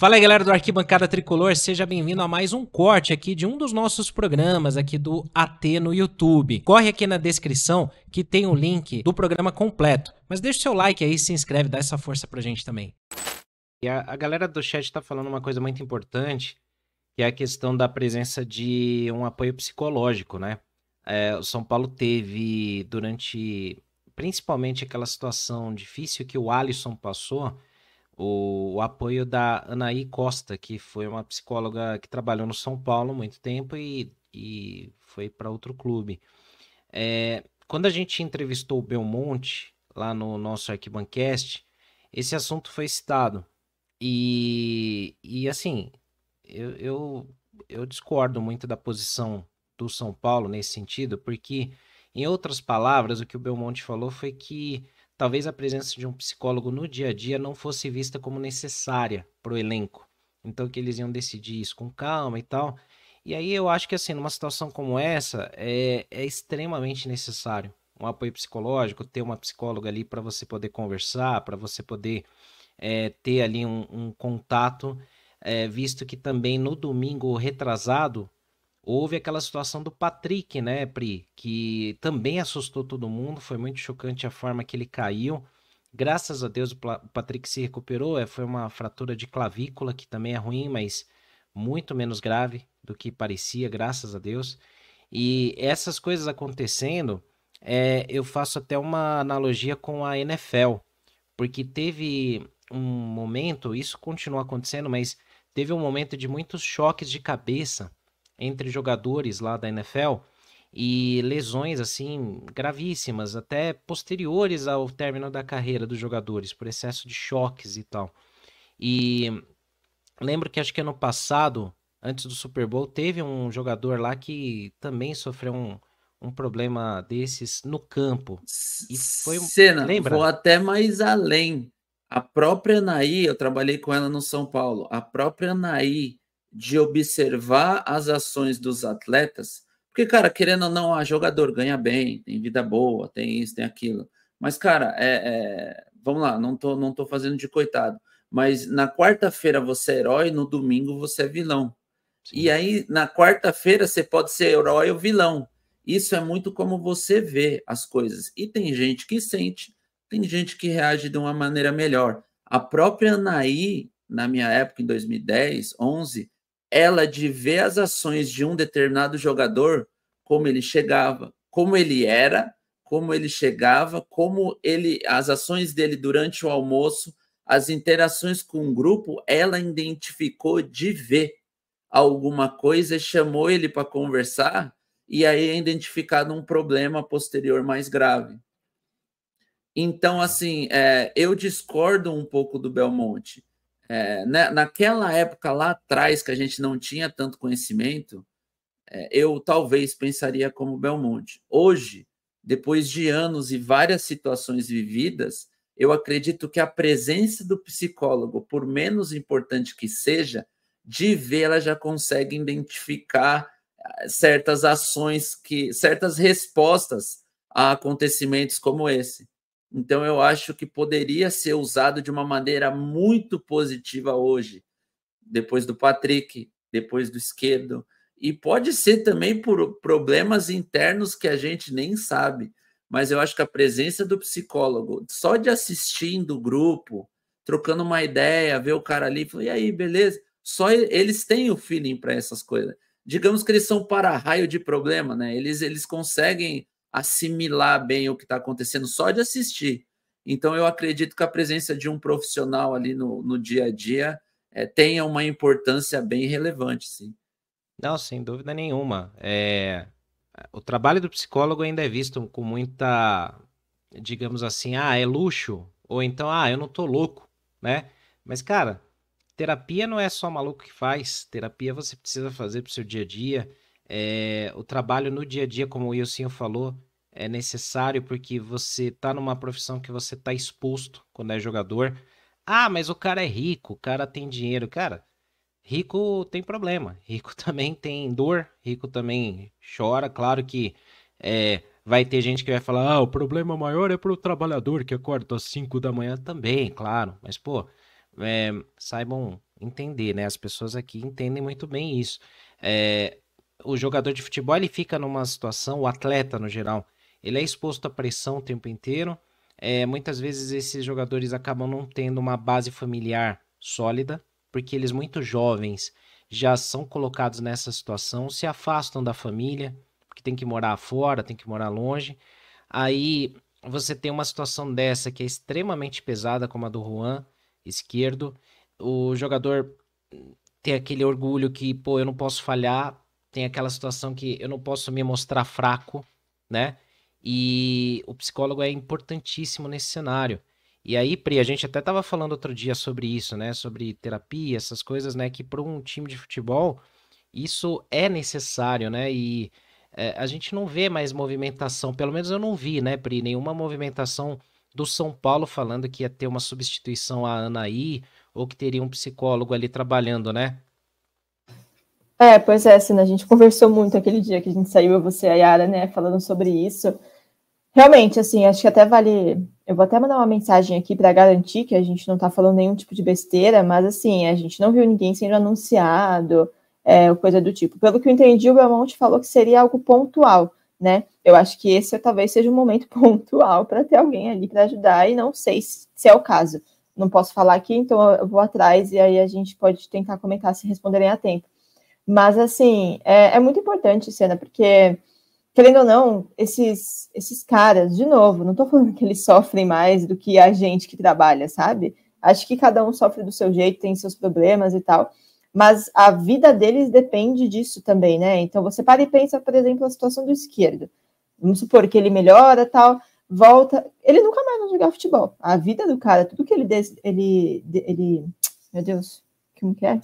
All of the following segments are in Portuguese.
Fala aí, galera do Arquibancada Tricolor, seja bem-vindo a mais um corte aqui de um dos nossos programas aqui do AT no YouTube. Corre aqui na descrição que tem o link do programa completo. Mas deixa o seu like aí, se inscreve, dá essa força pra gente também. E a, a galera do chat tá falando uma coisa muito importante, que é a questão da presença de um apoio psicológico, né? É, o São Paulo teve durante principalmente aquela situação difícil que o Alisson passou o, o, apoio da Anaí Costa, que foi uma psicóloga que trabalhou no São Paulo há muito tempo e, e foi para outro clube. É, quando a gente entrevistou o Belmonte, lá no nosso Arquibancast, esse assunto foi citado. E, e assim, eu, eu, eu discordo muito da posição do São Paulo nesse sentido, porque, em outras palavras, o que o Belmonte falou foi que talvez a presença de um psicólogo no dia a dia não fosse vista como necessária para o elenco. Então que eles iam decidir isso com calma e tal. E aí eu acho que assim, numa situação como essa, é, é extremamente necessário um apoio psicológico, ter uma psicóloga ali para você poder conversar, para você poder é, ter ali um, um contato, é, visto que também no domingo retrasado Houve aquela situação do Patrick, né, Pri? Que também assustou todo mundo. Foi muito chocante a forma que ele caiu. Graças a Deus o Patrick se recuperou. É, foi uma fratura de clavícula, que também é ruim, mas muito menos grave do que parecia, graças a Deus. E essas coisas acontecendo, é, eu faço até uma analogia com a NFL, porque teve um momento, isso continua acontecendo, mas teve um momento de muitos choques de cabeça entre jogadores lá da NFL e lesões assim gravíssimas, até posteriores ao término da carreira dos jogadores, por excesso de choques e tal. E lembro que acho que ano passado, antes do Super Bowl, teve um jogador lá que também sofreu um, um problema desses no campo. E foi um. Cena, lembra? vou até mais além. A própria Anaí, eu trabalhei com ela no São Paulo. A própria Anaí de observar as ações dos atletas, porque, cara, querendo ou não, a ah, jogador ganha bem, tem vida boa, tem isso, tem aquilo. Mas, cara, é, é, vamos lá, não tô, não tô fazendo de coitado. Mas na quarta-feira você é herói, no domingo você é vilão. Sim. E aí, na quarta-feira, você pode ser herói ou vilão. Isso é muito como você vê as coisas. E tem gente que sente, tem gente que reage de uma maneira melhor. A própria Anaí, na minha época, em 2010, 11, ela de ver as ações de um determinado jogador, como ele chegava, como ele era, como ele chegava, como ele as ações dele durante o almoço, as interações com o grupo, ela identificou de ver alguma coisa e chamou ele para conversar e aí é identificado um problema posterior mais grave. Então, assim, é, eu discordo um pouco do Belmonte. É, né, naquela época lá atrás, que a gente não tinha tanto conhecimento, é, eu talvez pensaria como Belmonte. Hoje, depois de anos e várias situações vividas, eu acredito que a presença do psicólogo, por menos importante que seja, de ver ela já consegue identificar eh, certas ações que certas respostas a acontecimentos como esse. Então eu acho que poderia ser usado de uma maneira muito positiva hoje, depois do Patrick, depois do esquerdo, e pode ser também por problemas internos que a gente nem sabe. Mas eu acho que a presença do psicólogo, só de assistindo o grupo, trocando uma ideia, ver o cara ali, e, e aí, beleza? Só eles têm o feeling para essas coisas. Digamos que eles são para-raio de problema, né? Eles, eles conseguem assimilar bem o que está acontecendo só de assistir. Então, eu acredito que a presença de um profissional ali no, no dia a dia é, tenha uma importância bem relevante, sim. Não, sem dúvida nenhuma. É... O trabalho do psicólogo ainda é visto com muita, digamos assim, ah, é luxo, ou então, ah, eu não tô louco, né? Mas, cara, terapia não é só maluco que faz, terapia você precisa fazer pro seu dia a dia. É, o trabalho no dia a dia, como o Ilcinho falou, é necessário porque você está numa profissão que você está exposto quando é jogador. Ah, mas o cara é rico, o cara tem dinheiro. Cara, rico tem problema, rico também tem dor, rico também chora. Claro que é, vai ter gente que vai falar: ah, o problema maior é pro trabalhador que acorda às 5 da manhã também, claro. Mas, pô, é, saibam entender, né? As pessoas aqui entendem muito bem isso. É, o jogador de futebol ele fica numa situação, o atleta no geral, ele é exposto à pressão o tempo inteiro. É, muitas vezes esses jogadores acabam não tendo uma base familiar sólida, porque eles muito jovens já são colocados nessa situação, se afastam da família, porque tem que morar fora, tem que morar longe. Aí você tem uma situação dessa que é extremamente pesada, como a do Juan, esquerdo. O jogador tem aquele orgulho que, pô, eu não posso falhar, tem aquela situação que eu não posso me mostrar fraco, né? E o psicólogo é importantíssimo nesse cenário. E aí, Pri, a gente até estava falando outro dia sobre isso, né? Sobre terapia, essas coisas, né? Que para um time de futebol, isso é necessário, né? E é, a gente não vê mais movimentação, pelo menos eu não vi, né, Pri? Nenhuma movimentação do São Paulo falando que ia ter uma substituição à Anaí ou que teria um psicólogo ali trabalhando, né? É, pois é, assim a gente conversou muito aquele dia que a gente saiu, eu, você e a Yara, né, falando sobre isso. Realmente, assim, acho que até vale. Eu vou até mandar uma mensagem aqui para garantir que a gente não está falando nenhum tipo de besteira, mas assim, a gente não viu ninguém sendo anunciado, é, coisa do tipo. Pelo que eu entendi, o Belmonte falou que seria algo pontual, né? Eu acho que esse talvez seja um momento pontual para ter alguém ali para ajudar, e não sei se, se é o caso. Não posso falar aqui, então eu vou atrás e aí a gente pode tentar comentar se responderem a tempo. Mas, assim, é, é muito importante, Cena, porque, querendo ou não, esses, esses caras, de novo, não estou falando que eles sofrem mais do que a gente que trabalha, sabe? Acho que cada um sofre do seu jeito, tem seus problemas e tal, mas a vida deles depende disso também, né? Então, você para e pensa, por exemplo, a situação do esquerdo. Vamos supor que ele melhora tal, volta. Ele nunca mais vai jogar futebol. A vida do cara, tudo que ele. Des, ele, ele meu Deus, como que é?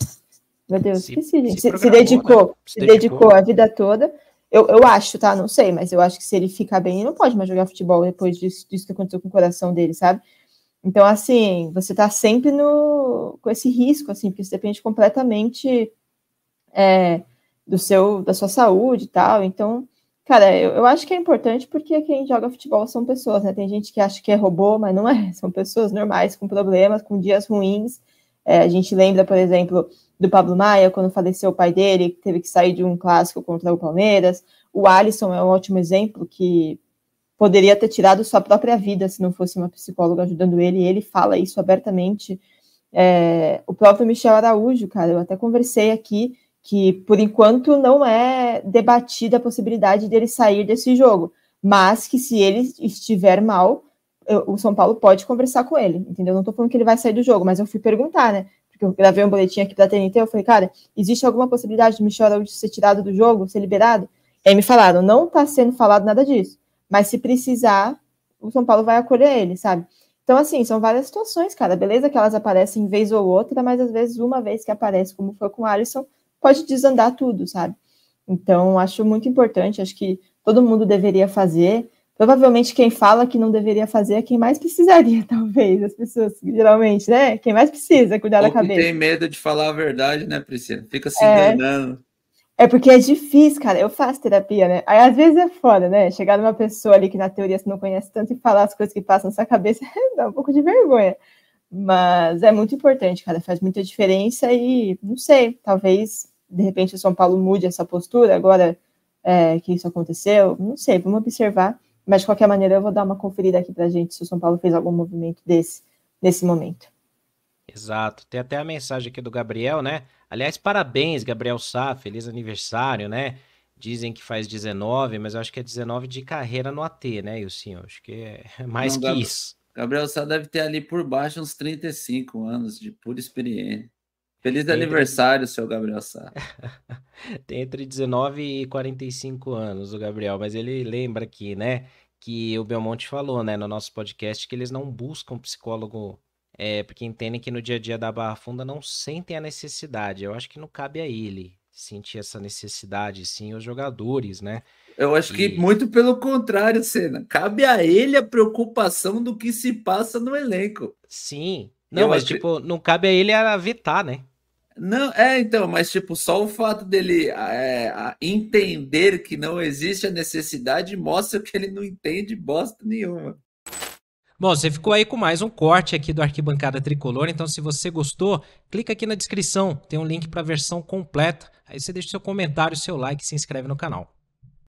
Meu Deus, se, esqueci, gente. Se, se, se né? dedicou, né? se, dedicou. dedicou a vida toda. Eu, eu acho, tá? Não sei, mas eu acho que se ele ficar bem, ele não pode mais jogar futebol depois disso, disso que aconteceu com o coração dele, sabe? Então, assim, você tá sempre no, com esse risco, assim, porque isso depende completamente é, do seu, da sua saúde e tal. Então, cara, eu, eu acho que é importante porque quem joga futebol são pessoas, né? Tem gente que acha que é robô, mas não é. São pessoas normais, com problemas, com dias ruins. É, a gente lembra, por exemplo, do Pablo Maia, quando faleceu o pai dele, que teve que sair de um clássico contra o Palmeiras. O Alisson é um ótimo exemplo que poderia ter tirado sua própria vida se não fosse uma psicóloga ajudando ele, e ele fala isso abertamente. É, o próprio Michel Araújo, cara, eu até conversei aqui que por enquanto não é debatida a possibilidade dele sair desse jogo, mas que se ele estiver mal, eu, o São Paulo pode conversar com ele, entendeu? Não tô falando que ele vai sair do jogo, mas eu fui perguntar, né? porque eu gravei um boletim aqui para a TNT, eu falei, cara, existe alguma possibilidade de Michel Araújo ser tirado do jogo, ser liberado? E aí me falaram, não está sendo falado nada disso, mas se precisar, o São Paulo vai acolher ele, sabe? Então, assim, são várias situações, cara. Beleza que elas aparecem vez ou outra, mas às vezes uma vez que aparece, como foi com o Alisson, pode desandar tudo, sabe? Então, acho muito importante, acho que todo mundo deveria fazer. Provavelmente quem fala que não deveria fazer é quem mais precisaria, talvez, as pessoas, geralmente, né? Quem mais precisa cuidar Ou da cabeça. tem medo de falar a verdade, né, Priscila? Fica se é. enganando. É porque é difícil, cara. Eu faço terapia, né? Aí às vezes é foda, né? Chegar numa pessoa ali que na teoria você não conhece tanto e falar as coisas que passam na sua cabeça dá um pouco de vergonha. Mas é muito importante, cara. Faz muita diferença e não sei, talvez de repente o São Paulo mude essa postura agora é, que isso aconteceu. Não sei, vamos observar. Mas, de qualquer maneira, eu vou dar uma conferida aqui para a gente se o São Paulo fez algum movimento desse nesse momento. Exato. Tem até a mensagem aqui do Gabriel, né? Aliás, parabéns, Gabriel Sá, feliz aniversário, né? Dizem que faz 19, mas eu acho que é 19 de carreira no AT, né, Ilcinho? Acho que é mais Não, que isso. Gabriel Sá deve ter ali por baixo uns 35 anos de pura experiência. Feliz aniversário, seu Gabriel Sá. Tem entre 19 e 45 anos o Gabriel, mas ele lembra aqui, né, que o Belmonte falou, né, no nosso podcast, que eles não buscam psicólogo é, porque entendem que no dia a dia da Barra Funda não sentem a necessidade. Eu acho que não cabe a ele sentir essa necessidade, sim, os jogadores, né? Eu acho e... que muito pelo contrário, Senna. Cabe a ele a preocupação do que se passa no elenco. Sim. Não, Eu mas tipo, não cabe a ele a vetar, né? Não, é, então, mas tipo, só o fato dele é, entender que não existe a necessidade mostra que ele não entende bosta nenhuma. Bom, você ficou aí com mais um corte aqui do Arquibancada Tricolor, então se você gostou, clica aqui na descrição, tem um link para a versão completa. Aí você deixa seu comentário, seu like e se inscreve no canal.